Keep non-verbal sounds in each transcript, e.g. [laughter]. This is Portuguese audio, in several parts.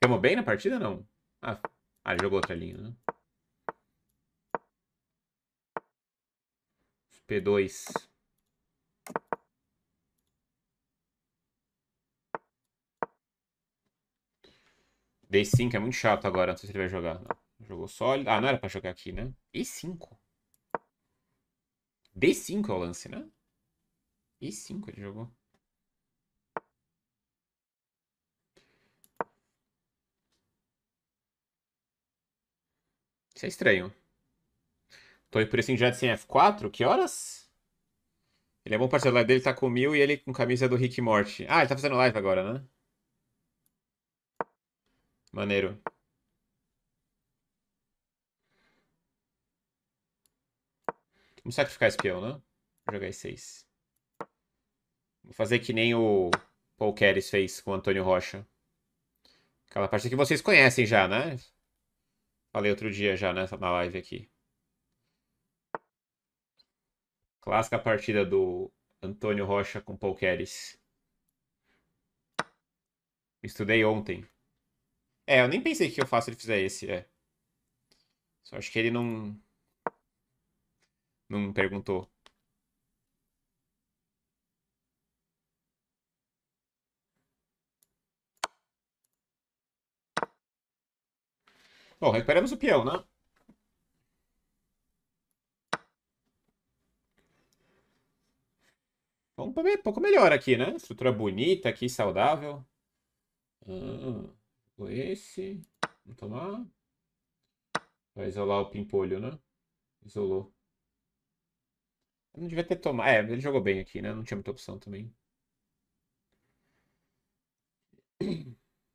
Tamo bem na partida ou não? Ah, ah jogou outra linha, né? P2. D5 é muito chato agora, não sei se ele vai jogar. Não. Jogou sólido. Ah, não era pra jogar aqui, né? E5. D5 é o lance, né? E5 ele jogou. Isso é estranho. Tô por esse jet em F4? Que horas? Ele é bom parceiro dele, tá com mil e ele com camisa do Rick Morty. Ah, ele tá fazendo live agora, né? Maneiro. Vamos sacrificar esse peão, né? Vou jogar E6. Vou fazer que nem o Paul Keres fez com o Antônio Rocha. Aquela parte que vocês conhecem já, né? Falei outro dia já, né? Na live aqui. Clássica partida do Antônio Rocha com Paul Estudei ontem. É, eu nem pensei que eu faço ele fizer esse, é. Só acho que ele não. Não perguntou. Bom, recuperamos o peão, né? Vamos comer um pouco melhor aqui, né? Estrutura bonita aqui, saudável. Ah, esse. Vamos tomar. Vai isolar o pimpolho, né? Isolou. não devia ter tomado. É, ele jogou bem aqui, né? Não tinha muita opção também.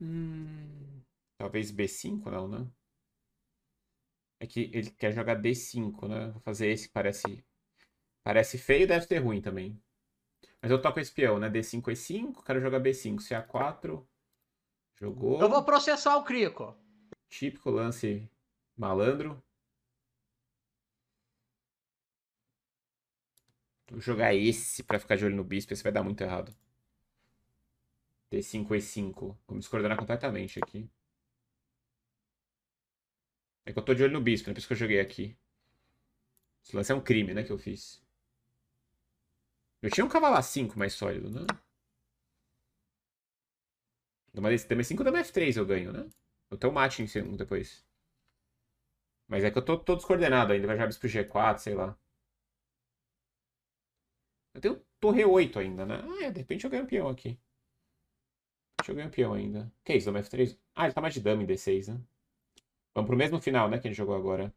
Hum, talvez B5 não, né? É que ele quer jogar D5, né? Vou fazer esse que parece, parece feio e deve ser ruim também. Mas eu toco esse peão, né? D5, é E5, quero jogar B5, CA4. É jogou. Eu vou processar o Crico. Típico lance malandro. Vou jogar esse pra ficar de olho no bispo, esse vai dar muito errado. D5, é E5. Vou me descoordenar completamente aqui. É que eu tô de olho no bispo, né? Por isso que eu joguei aqui. Esse lance é um crime, né? Que eu fiz. Eu tinha um cavalar 5 mais sólido, né? Dama D5, dama F3 eu ganho, né? Eu tenho o mate em segundo depois. Mas é que eu tô, tô descoordenado ainda. Vai jogar bispo G4, sei lá. Eu tenho torre 8 ainda, né? Ah, é, de repente eu ganho um peão aqui. Deixa eu ganhar um peão ainda. Que é isso, dama F3? Ah, ele tá mais de dama em D6, né? Vamos pro mesmo final, né? Que a gente jogou agora.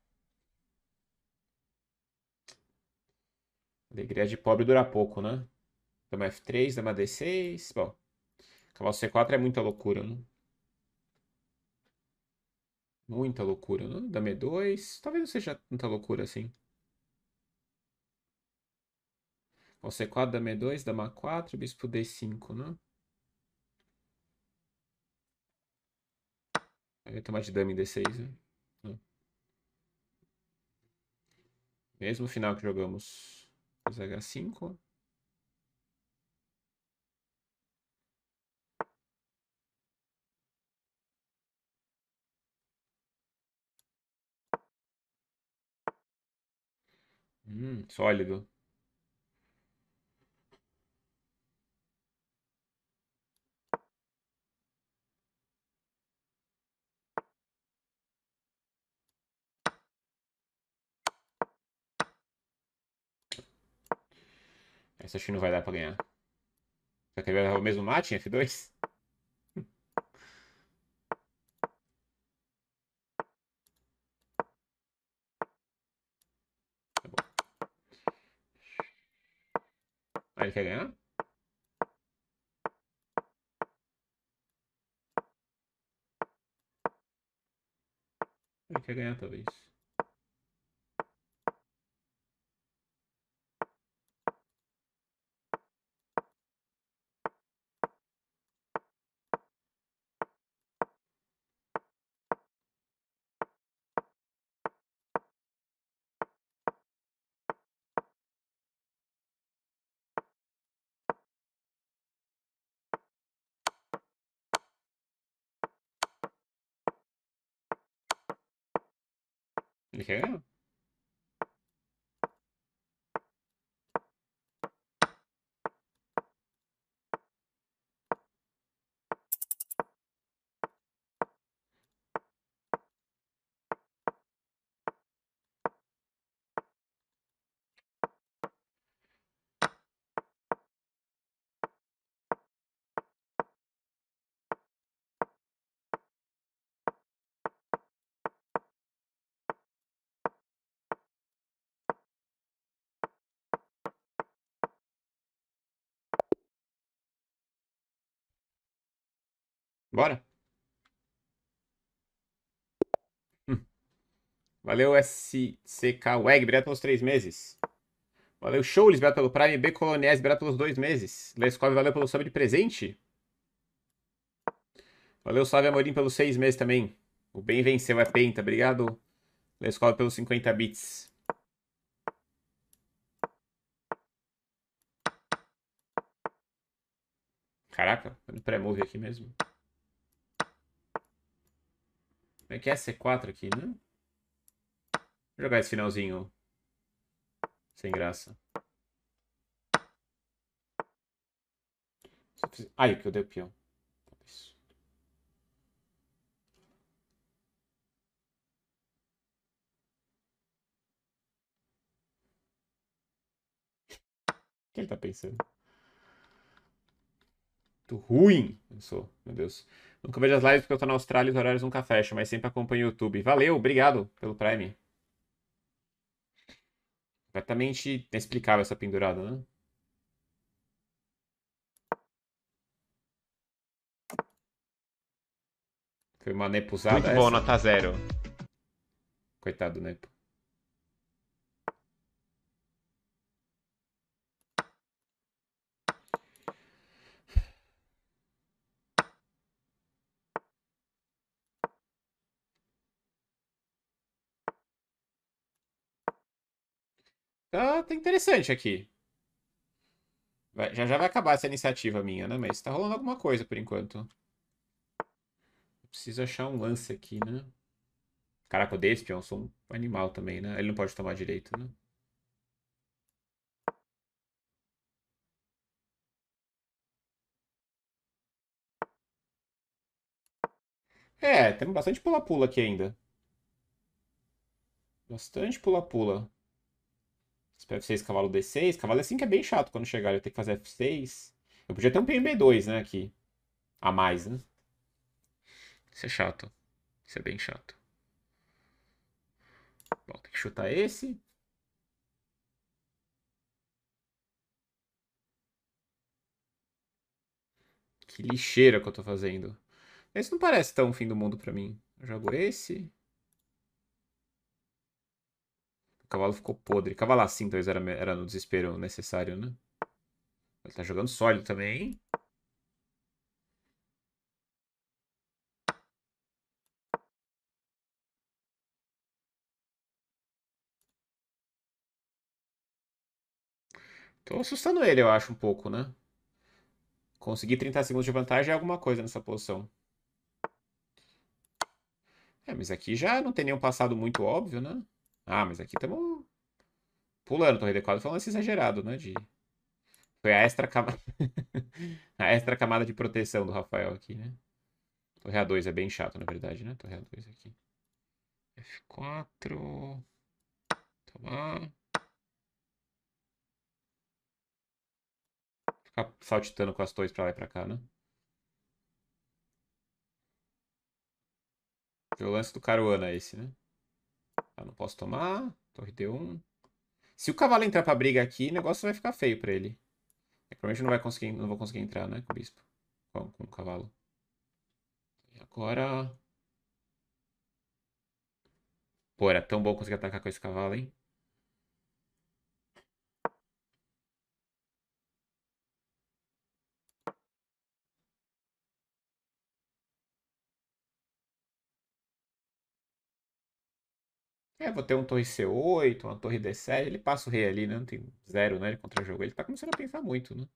Alegria de pobre dura pouco, né? Dama F3, dama D6. Bom, cavalo C4 é muita loucura, né? Muita loucura, né? Dama E2. Talvez não seja tanta loucura assim. Cavalo C4, dama E2, dama 4 bispo D5, né? Eu tomar de dama em D6. Né? É. Mesmo final que jogamos os H5. Hum, sólido. Essa acho que não vai dar pra ganhar. Será que ele vai levar o mesmo mate em F2? Tá bom. Ah, ele quer ganhar? Ele quer ganhar, talvez. Okay Bora? Hum. Valeu, SCK Weg, obrigado pelos três meses. Valeu, Show, obrigado pelo Prime. B Colonies, obrigado pelos dois meses. Lescov, valeu pelo sub de presente. Valeu, Sávio Amorim, pelos seis meses também. O bem venceu, a penta. Obrigado, Lescov, pelos 50 bits. Caraca, no tá pré-move aqui mesmo. Como é que é C4 aqui, né? Vou jogar esse finalzinho sem graça. Ai, que eu dei o peão. O que ele tá pensando? Muito ruim. Eu sou, meu Deus. Nunca vejo as lives porque eu tô na Austrália e os horários nunca fecham, mas sempre acompanho o YouTube. Valeu, obrigado pelo Prime. Completamente inexplicável essa pendurada, né? Foi uma nepusada. Muito essa. bom, nota zero. Coitado do Nepo. Tá, tá interessante aqui. Vai, já já vai acabar essa iniciativa minha, né? Mas tá rolando alguma coisa por enquanto. Preciso achar um lance aqui, né? Caraca, eu dei esse sou um animal também, né? Ele não pode tomar direito, né? É, temos bastante pula-pula aqui ainda. Bastante pula-pula. Então F6, cavalo D6. Cavalo D5 é bem chato quando chegar. Eu tenho que fazer F6. Eu podia ter um pmb 2 né, aqui. A mais, né? Isso é chato. Isso é bem chato. Bom, tem que chutar esse. Que lixeira que eu tô fazendo. Esse não parece tão fim do mundo pra mim. Eu jogo esse. cavalo ficou podre. Cavalar assim, talvez era, era no desespero necessário, né? Ele tá jogando sólido também, Tô assustando ele, eu acho, um pouco, né? Conseguir 30 segundos de vantagem é alguma coisa nessa posição. É, mas aqui já não tem nenhum passado muito óbvio, né? Ah, mas aqui estamos pulando. Torre D4 foi um lance exagerado, né? De... Foi a extra, camada. [laughs] a extra camada de proteção do Rafael aqui, né? Torre A2 é bem chato, na verdade, né? Torre A2 aqui. F4. Tomar. Ficar saltitando com as torres pra lá e pra cá, né? Foi o lance do Caruana é esse, né? Eu não posso tomar. Torre D1. Se o cavalo entrar pra briga aqui, o negócio vai ficar feio pra ele. É, provavelmente não, vai conseguir, não vou conseguir entrar, né, com o bispo. Com, com o cavalo. E agora... Pô, era tão bom conseguir atacar com esse cavalo, hein? É, vou ter um torre C8, uma torre D7. Ele passa o rei ali, né? Não tem zero, né? Ele contra jogo Ele tá começando a pensar muito, né?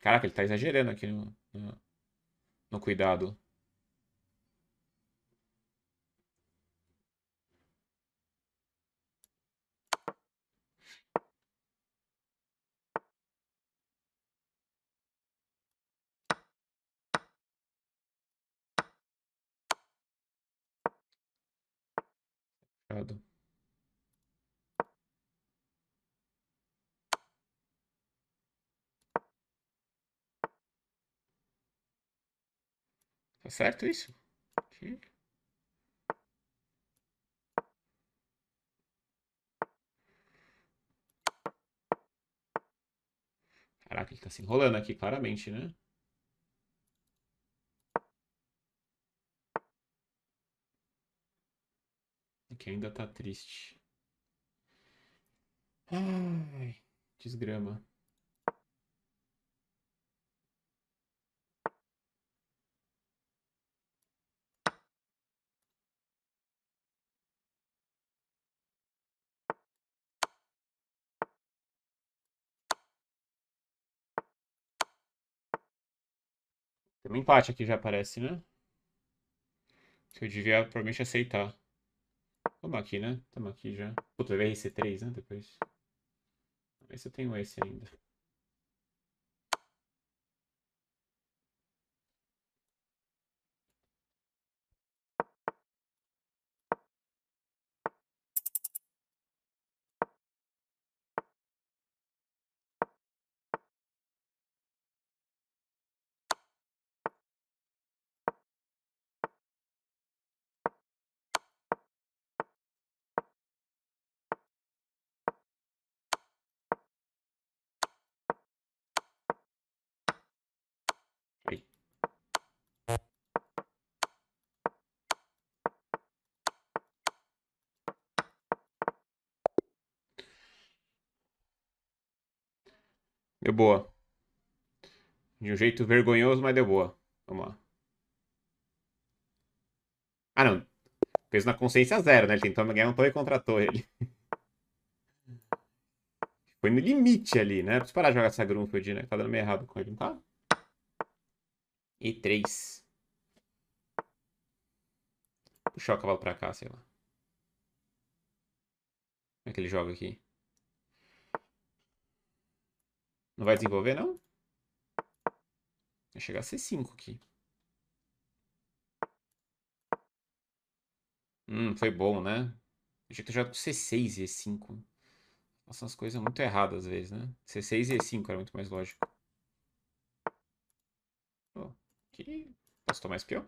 Caraca, ele tá exagerando aqui no, no, no cuidado. Obrigado. Tá certo isso? Aqui. Caraca, ele tá se enrolando aqui, claramente, né? que ainda tá triste. Ai, desgrama. Tem um empate aqui já aparece, né? Que eu devia provavelmente aceitar. Vamos aqui, né? Tamo aqui já. Puta, eu rc 3 né? Depois. Vamos ver se eu tenho esse ainda. Deu boa. De um jeito vergonhoso, mas deu boa. Vamos lá. Ah, não. Peso na consciência zero, né? Ele tentou ganhar um torre e contratou ele. [laughs] Foi no limite ali, né? Preciso parar de jogar essa Grunfield, né? Tá dando meio errado com ele, não tá? E 3. Puxar o cavalo pra cá, sei lá. Como é que ele joga aqui? Não vai desenvolver, não? Vai chegar a ser 5 aqui. Hum, foi bom, né? Eu tinha que ter jogado C6 e E5. Nossa, as coisas muito erradas às vezes, né? C6 e E5 era muito mais lógico. Oh, aqui. Posso tomar espião?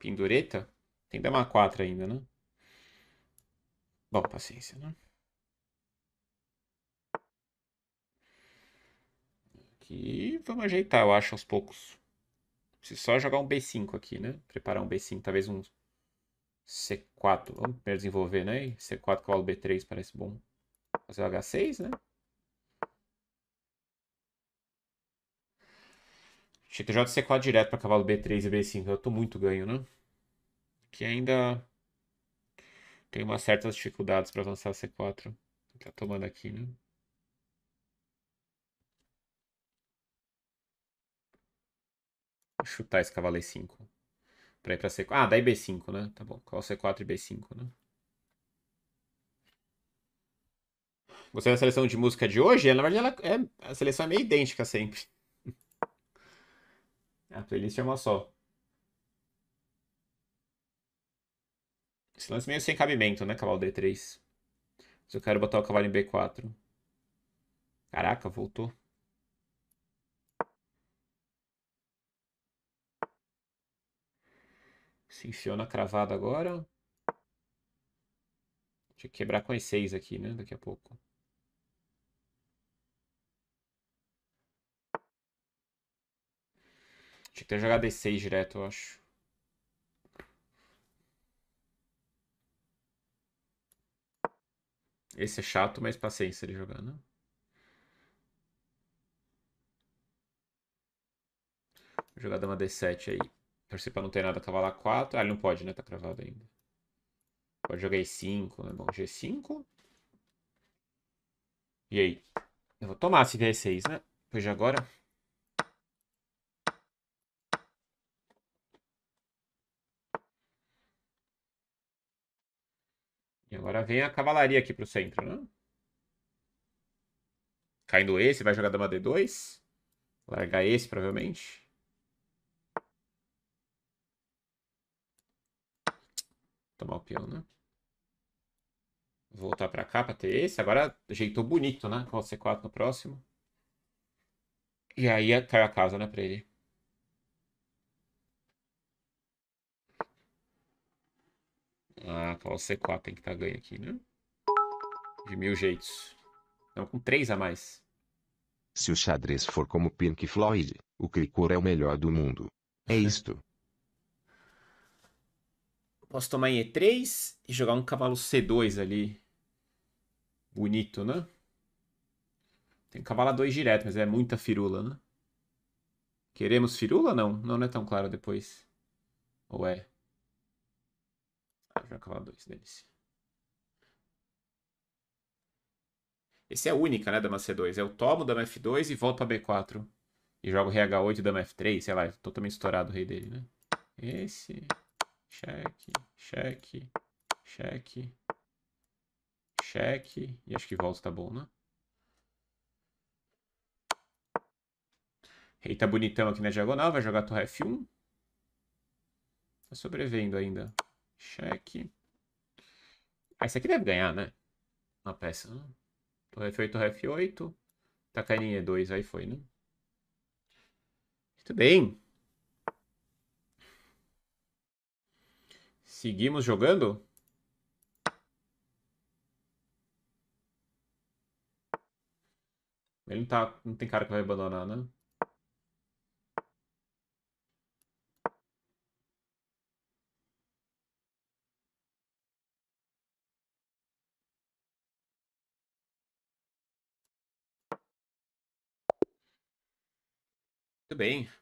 Pendureta? Tem que dar uma 4 ainda, né? Bom, paciência, né? aqui e vamos ajeitar, eu acho, aos poucos. Preciso só jogar um B5 aqui, né? Preparar um B5, talvez um C4. Vamos primeiro desenvolver, né? C4 com o B3 parece bom. Fazer o H6, né? Tinha que eu jogo C4 direto para cavalo B3 e B5. Eu tô muito ganho, né? Que ainda tem umas certas dificuldades para avançar C4. Já tá tomando aqui, né? chutar esse cavalo E5. Pra ir pra C4. Ah, daí B5, né? Tá bom. Cavalo C4 e B5, né? Gostei é da seleção de música de hoje? É, na verdade, ela é, a seleção é meio idêntica sempre. [laughs] A playlist é uma só. Esse lance meio sem cabimento, né? Cavalo D3. Mas eu quero botar o cavalo em B4. Caraca, voltou. Se enfiou na cravada agora. Tinha que quebrar com as seis aqui, né? Daqui a pouco. Tinha que ter jogado D6 direto, eu acho. Esse é chato, mas paciência de jogar, né? Vou jogar dama D7 aí. Torcer pra não ter nada, cavalar 4. Ah, ele não pode, né? Tá cravado ainda. Pode jogar E5, né? Bom, G5. E aí? Eu vou tomar se vier 6 né? Depois de agora. E agora vem a cavalaria aqui pro centro, né? Caindo esse, vai jogar dama D2. Largar esse, provavelmente. Tomar o peão, né? Voltar pra cá pra ter esse. Agora ajeitou bonito, né? Com o C4 no próximo. E aí cai a casa, né, pra ele. Ah, tá. O C4 tem que estar tá ganho aqui, né? De mil jeitos. Então com três a mais. Se o xadrez for como Pink Floyd, o Cricor é o melhor do mundo. É [laughs] isto. Posso tomar em E3 e jogar um cavalo C2 ali. Bonito, né? Tem cavalo A2 direto, mas é muita firula, né? Queremos firula? Não. Não, não é tão claro depois. Ou é? Vou jogar cavalo 2, delícia. Esse é a única, né, dama C2. Eu tomo dama F2 e volto pra B4. E jogo RH8 e dama F3, sei lá. Totalmente estourado o rei dele, né? Esse cheque, cheque, cheque, cheque. E acho que volta tá bom, né? Rei tá bonitão aqui na diagonal, vai jogar torre F1. Tá sobrevendo ainda. Cheque. Ah, esse aqui deve ganhar, né? Uma peça, né? Torre F8, torre F8. Tá caindo em E2, aí foi, né? Muito bem. Seguimos jogando? Ele não, tá, não tem cara que vai abandonar, né? Muito bem.